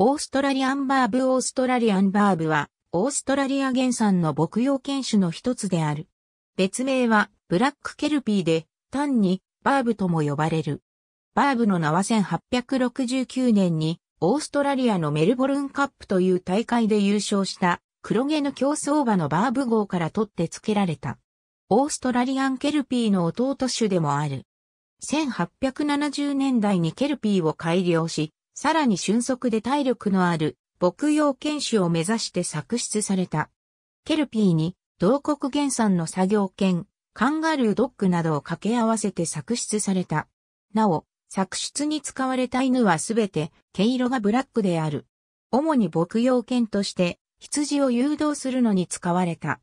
オーストラリアンバーブオーストラリアンバーブは、オーストラリア原産の牧羊犬種の一つである。別名は、ブラックケルピーで、単に、バーブとも呼ばれる。バーブの名は1869年に、オーストラリアのメルボルンカップという大会で優勝した、黒毛の競争馬のバーブ号から取って付けられた。オーストラリアンケルピーの弟種でもある。1870年代にケルピーを改良し、さらに俊足で体力のある牧羊犬種を目指して作出された。ケルピーに同国原産の作業犬、カンガルードッグなどを掛け合わせて作出された。なお、作出に使われた犬はすべて毛色がブラックである。主に牧羊犬として羊を誘導するのに使われた。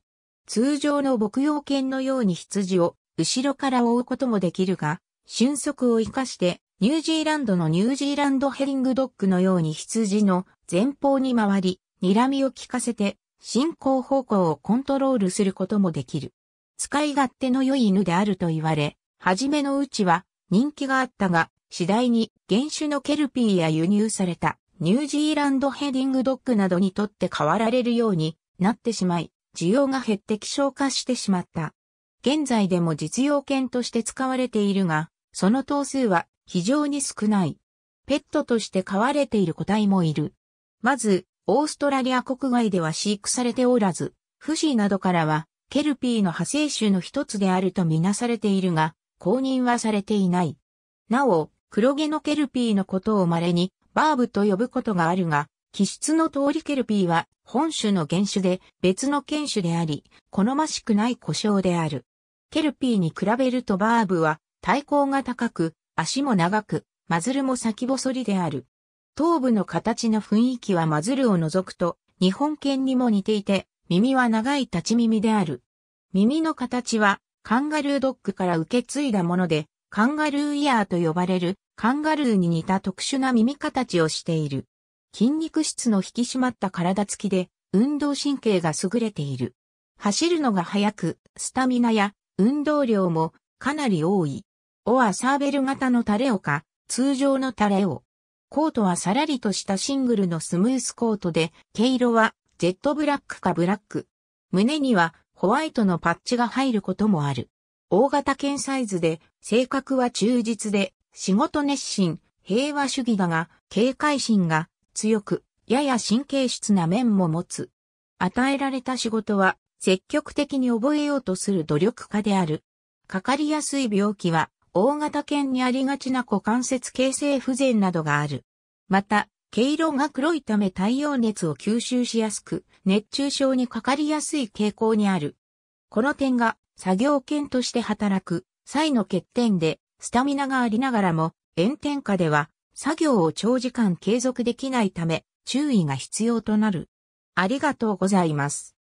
通常の牧羊犬のように羊を後ろから追うこともできるが、俊足を活かしてニュージーランドのニュージーランドヘリングドッグのように羊の前方に回り、睨みを効かせて進行方向をコントロールすることもできる。使い勝手の良い犬であると言われ、はじめのうちは人気があったが、次第に原種のケルピーや輸入されたニュージーランドヘディングドッグなどにとって変わられるようになってしまい、需要が減って希少化してしまった。現在でも実用犬として使われているが、その頭数は非常に少ない。ペットとして飼われている個体もいる。まず、オーストラリア国外では飼育されておらず、富士などからは、ケルピーの派生種の一つであるとみなされているが、公認はされていない。なお、黒毛のケルピーのことを稀に、バーブと呼ぶことがあるが、気質の通りケルピーは本種の原種で別の犬種であり、好ましくない故障である。ケルピーに比べるとバーブは体高が高く、足も長く、マズルも先細りである。頭部の形の雰囲気はマズルを除くと、日本犬にも似ていて、耳は長い立ち耳である。耳の形は、カンガルードッグから受け継いだもので、カンガルーイヤーと呼ばれる、カンガルーに似た特殊な耳形をしている。筋肉質の引き締まった体つきで、運動神経が優れている。走るのが速く、スタミナや運動量もかなり多い。オアサーベル型のタレオか、通常のタレオ。コートはさらりとしたシングルのスムースコートで、毛色はジェットブラックかブラック。胸にはホワイトのパッチが入ることもある。大型犬サイズで、性格は忠実で、仕事熱心、平和主義だが、警戒心が強く、やや神経質な面も持つ。与えられた仕事は、積極的に覚えようとする努力家である。かかりやすい病気は、大型犬にありがちな股関節形成不全などがある。また、毛色が黒いため太陽熱を吸収しやすく、熱中症にかかりやすい傾向にある。この点が作業犬として働く際の欠点で、スタミナがありながらも、炎天下では作業を長時間継続できないため、注意が必要となる。ありがとうございます。